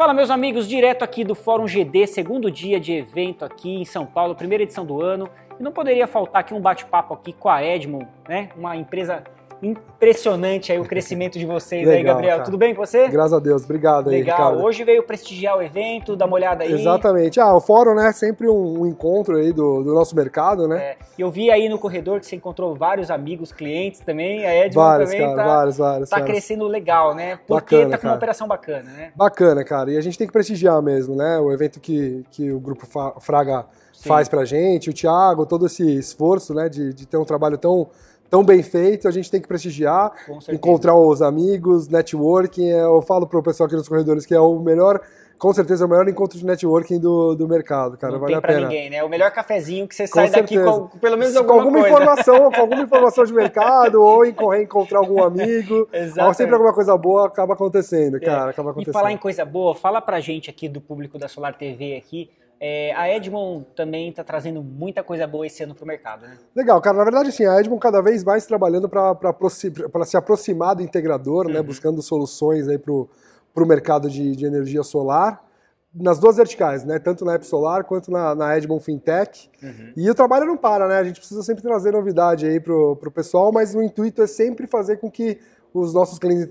Fala, meus amigos, direto aqui do Fórum GD, segundo dia de evento aqui em São Paulo, primeira edição do ano. E não poderia faltar aqui um bate-papo aqui com a Edmond, né? Uma empresa impressionante aí o crescimento de vocês Legal, aí, Gabriel. Cara. Tudo bem com você? Graças a Deus, obrigado Legal. aí, Legal. Hoje veio prestigiar o evento, dá uma olhada aí. Exatamente. Ah, o fórum, né, sempre um, um encontro aí do, do, nosso mercado, né? É. Eu vi aí no corredor que você encontrou vários amigos, clientes também, a Edmund vários, também cara, tá, vários, vários, tá vários. crescendo legal, né? Porque bacana, tá com uma cara. operação bacana, né? Bacana, cara. E a gente tem que prestigiar mesmo, né? O evento que, que o Grupo Fraga Sim. faz pra gente, o Thiago, todo esse esforço, né, de, de ter um trabalho tão tão bem feito, a gente tem que prestigiar, encontrar os amigos, networking. É, eu falo para o pessoal aqui nos corredores que é o melhor com certeza é o melhor encontro de networking do, do mercado, cara. Não vale a pena. ninguém, né? O melhor cafezinho que você com sai certeza. daqui com pelo menos alguma, com alguma coisa. informação, com alguma informação de mercado ou em correr encontrar algum amigo. Exato. Sempre alguma coisa boa acaba acontecendo, é. cara, é. acaba acontecendo. E falar em coisa boa, fala pra gente aqui do público da Solar TV aqui, é, a Edmond também está trazendo muita coisa boa esse ano para o mercado, né? Legal, cara. Na verdade, sim. a Edmond cada vez mais trabalhando para se aproximar do integrador, né? uhum. né? Buscando soluções aí para o mercado de, de, energia solar. Nas duas verticais, né? Tanto na App Solar quanto na, na Edmond Fintech. Uhum. E o trabalho não para, né? A gente precisa sempre trazer novidade aí para o pessoal, mas o intuito é sempre fazer com que os nossos clientes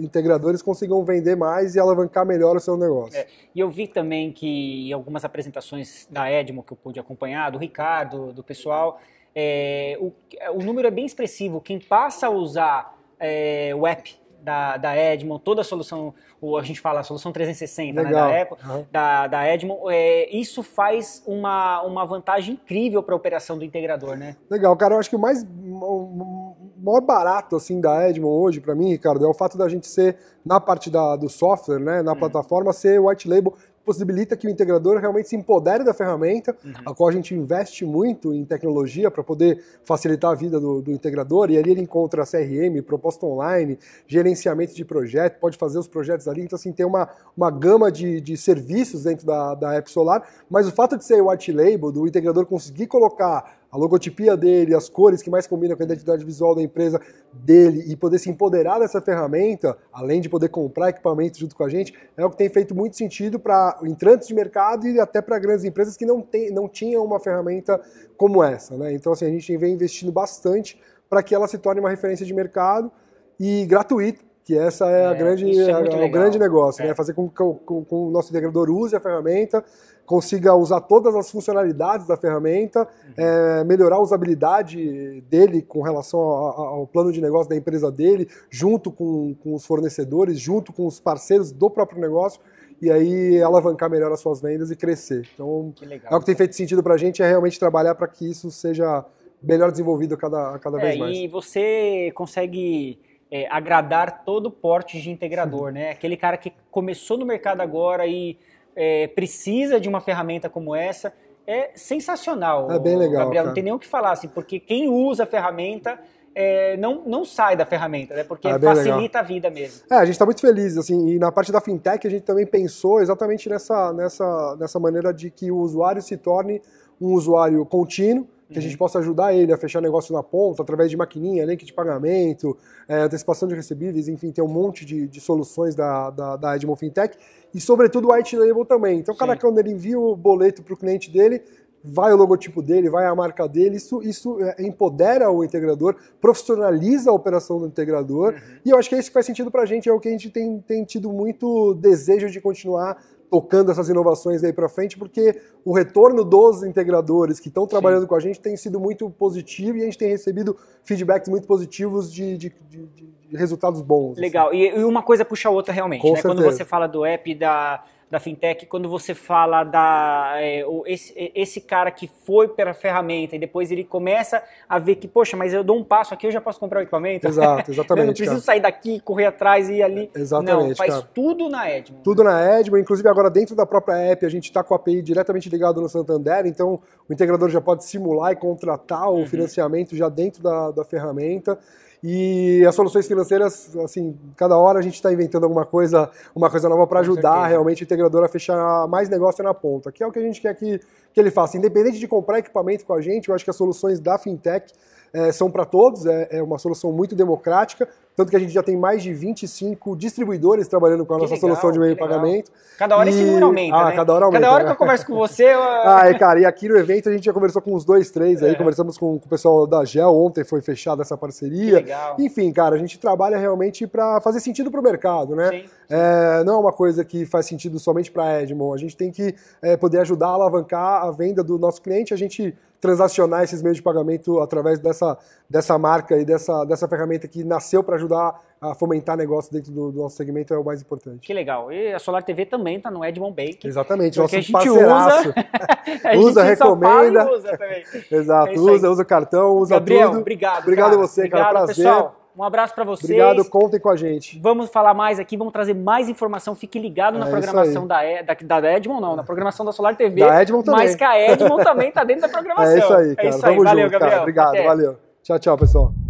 integradores consigam vender mais e alavancar melhor o seu negócio. É, e eu vi também que em algumas apresentações da Edmo que eu pude acompanhar, do Ricardo, do pessoal, é, o, o, número é bem expressivo. Quem passa a usar é, o app da, da Edmond, toda a solução, a gente fala a solução 360 né, da Apple, uhum. da, da Edmond, é, isso faz uma, uma vantagem incrível para a operação do integrador, né? Legal, cara, eu acho que o mais maior barato assim da Edmond hoje para mim, Ricardo, é o fato da gente ser na parte da, do software, né, na uhum. plataforma ser white label possibilita que o integrador realmente se empodere da ferramenta, uhum. a qual a gente investe muito em tecnologia para poder facilitar a vida do, do, integrador, e ali ele encontra CRM, proposta online, gerenciamento de projeto, pode fazer os projetos ali, então assim, tem uma, uma gama de, de serviços dentro da, da App Solar, mas o fato de ser white label, do integrador conseguir colocar a logotipia dele, as cores que mais combinam com a identidade visual da empresa dele e poder se empoderar dessa ferramenta, além de poder comprar equipamento junto com a gente, é o que tem feito muito sentido para entrantes de mercado e até para grandes empresas que não, tem, não tinham uma ferramenta como essa. Né? Então, assim, a gente vem investindo bastante para que ela se torne uma referência de mercado e gratuito que essa é, é, é a grande, é a, o grande negócio, né? é. né? Fazer com que o nosso integrador use a ferramenta, consiga usar todas as funcionalidades da ferramenta, uhum. é, melhorar a usabilidade dele com relação ao, ao, plano de negócio da empresa dele, junto com, com os fornecedores, junto com os parceiros do próprio negócio, e aí alavancar melhor as suas vendas e crescer. Então, legal, é o que tem feito sentido para a gente é realmente trabalhar para que isso seja melhor desenvolvido cada, cada é, vez mais. E você consegue é, agradar todo porte de integrador, né? Aquele cara que começou no mercado agora e é, precisa de uma ferramenta como essa é sensacional. É bem legal. Gabriel, cara. não tem nem o que falar, assim, porque quem usa a ferramenta é, não, não sai da ferramenta, né? Porque é facilita legal. a vida mesmo. É, a gente está muito feliz, assim, e na parte da fintech a gente também pensou exatamente nessa, nessa, nessa maneira de que o usuário se torne um usuário contínuo, que a gente uhum. possa ajudar ele a fechar negócio na ponta, através de maquininha, link de pagamento, é, antecipação de recebíveis, enfim, tem um monte de, de soluções da, da, da Edmond Fintech e, sobretudo, o white label também. Então, o cara, quando ele envia o boleto para o cliente dele, vai o logotipo dele, vai a marca dele, isso, isso é, empodera o integrador, profissionaliza a operação do integrador, uhum. e eu acho que é isso que faz sentido para a gente, é o que a gente tem, tem tido muito desejo de continuar tocando essas inovações aí para frente, porque o retorno dos integradores que estão trabalhando Sim. com a gente tem sido muito positivo e a gente tem recebido feedbacks muito positivos de, de, de, de resultados bons. Assim. Legal, assim. e, uma coisa puxa a outra realmente. Né? Quando você fala do app da da fintech, quando você fala da é, esse, esse, cara que foi para a ferramenta e depois ele começa a ver que, poxa, mas eu dou um passo aqui, eu já posso comprar o equipamento. Exato, exatamente. eu não preciso cara. sair daqui, correr atrás e ir ali. É, exatamente. Não, faz cara. tudo na Edmond. Tudo na Edmond, inclusive agora dentro da própria app a gente está com a API diretamente ligado no Santander, então o integrador já pode simular e contratar o uhum. financiamento já dentro da, da ferramenta. E as soluções financeiras, assim, cada hora a gente está inventando alguma coisa, uma coisa nova para ajudar realmente o integrador a fechar mais negócio na ponta, que é o que a gente quer que, que ele faça. Independente de comprar equipamento com a gente, eu acho que as soluções da fintech é, são para todos, é, é, uma solução muito democrática, tanto que a gente já tem mais de 25 distribuidores trabalhando com a que nossa legal, solução de meio de pagamento. Cada hora e... esse número aumenta, ah, né? cada hora aumenta. Cada hora que eu né? converso com você... Eu... ah, é, cara, e aqui no evento a gente já conversou com uns dois, três aí, é. conversamos com, com, o pessoal da Gel, ontem foi fechada essa parceria. Que legal. Enfim, cara, a gente trabalha realmente para fazer sentido para o mercado, né? Sim, sim. É, não é uma coisa que faz sentido somente para a Edmond, a gente tem que é, poder ajudar a alavancar a venda do nosso cliente, a gente transacionar esses meios de pagamento através dessa, dessa marca e dessa, dessa ferramenta que nasceu para ajudar a fomentar negócio dentro do, do, nosso segmento é o mais importante. Que legal. E a Solar TV também está no Edmond Baker. Exatamente, nosso a gente Usa, a usa, gente recomenda. Usa também. Exato, é usa, usa o cartão, usa Gabriel, tudo. obrigado. Obrigado cara. a você, obrigado, cara. Prazer. Pessoal. Um abraço para vocês. Obrigado, contem com a gente. Vamos falar mais aqui, vamos trazer mais informação. Fique ligado é na programação da, da, da Edmond, não, na programação da Solar TV. Da Edmond também. Mas que a Edmond também está dentro da programação. É isso aí, cara. É isso aí. Vamos valeu, junto, Gabriel. Cara. Obrigado, Até. valeu. Tchau, tchau, pessoal.